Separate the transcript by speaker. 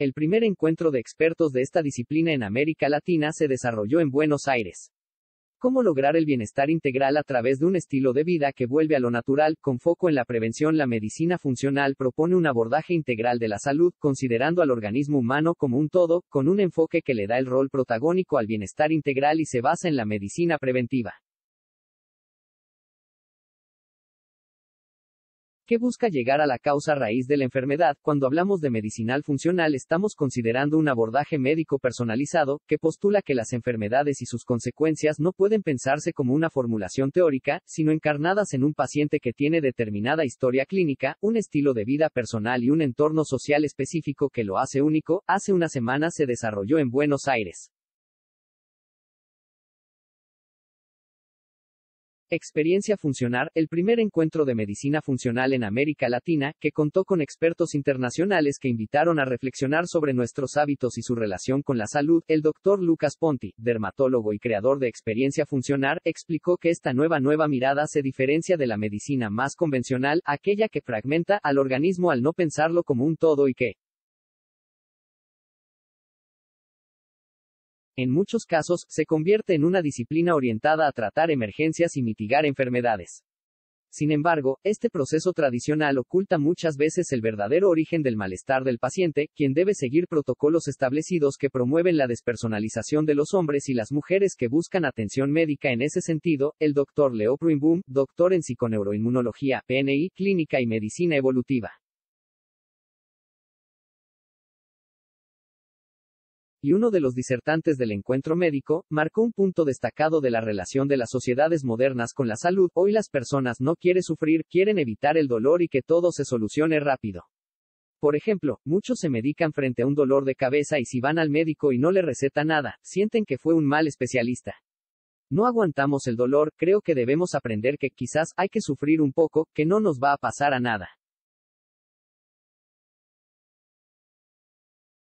Speaker 1: El primer encuentro de expertos de esta disciplina en América Latina se desarrolló en Buenos Aires. Cómo lograr el bienestar integral a través de un estilo de vida que vuelve a lo natural, con foco en la prevención. La medicina funcional propone un abordaje integral de la salud, considerando al organismo humano como un todo, con un enfoque que le da el rol protagónico al bienestar integral y se basa
Speaker 2: en la medicina preventiva.
Speaker 1: ¿Qué busca llegar a la causa raíz de la enfermedad. Cuando hablamos de medicinal funcional estamos considerando un abordaje médico personalizado, que postula que las enfermedades y sus consecuencias no pueden pensarse como una formulación teórica, sino encarnadas en un paciente que tiene determinada historia clínica, un estilo de vida personal y un entorno social específico que lo hace único. Hace una semana se desarrolló en Buenos Aires. Experiencia Funcionar, el primer encuentro de medicina funcional en América Latina, que contó con expertos internacionales que invitaron a reflexionar sobre nuestros hábitos y su relación con la salud, el doctor Lucas Ponti, dermatólogo y creador de Experiencia Funcionar, explicó que esta nueva nueva mirada se diferencia de la medicina más convencional, aquella que fragmenta al organismo al no pensarlo como un todo y que
Speaker 2: en muchos casos, se convierte en una
Speaker 1: disciplina orientada a tratar emergencias y mitigar enfermedades. Sin embargo, este proceso tradicional oculta muchas veces el verdadero origen del malestar del paciente, quien debe seguir protocolos establecidos que promueven la despersonalización de los hombres y las mujeres que buscan atención médica. En ese sentido, el doctor Leo Pruimboom, doctor en psiconeuroinmunología,
Speaker 2: PNI, clínica y medicina evolutiva
Speaker 1: y uno de los disertantes del encuentro médico, marcó un punto destacado de la relación de las sociedades modernas con la salud. Hoy las personas no quieren sufrir, quieren evitar el dolor y que todo se solucione rápido. Por ejemplo, muchos se medican frente a un dolor de cabeza y si van al médico y no le receta nada, sienten que fue un mal especialista. No aguantamos el dolor, creo que debemos aprender que quizás hay que sufrir un poco, que no
Speaker 2: nos va a pasar a nada.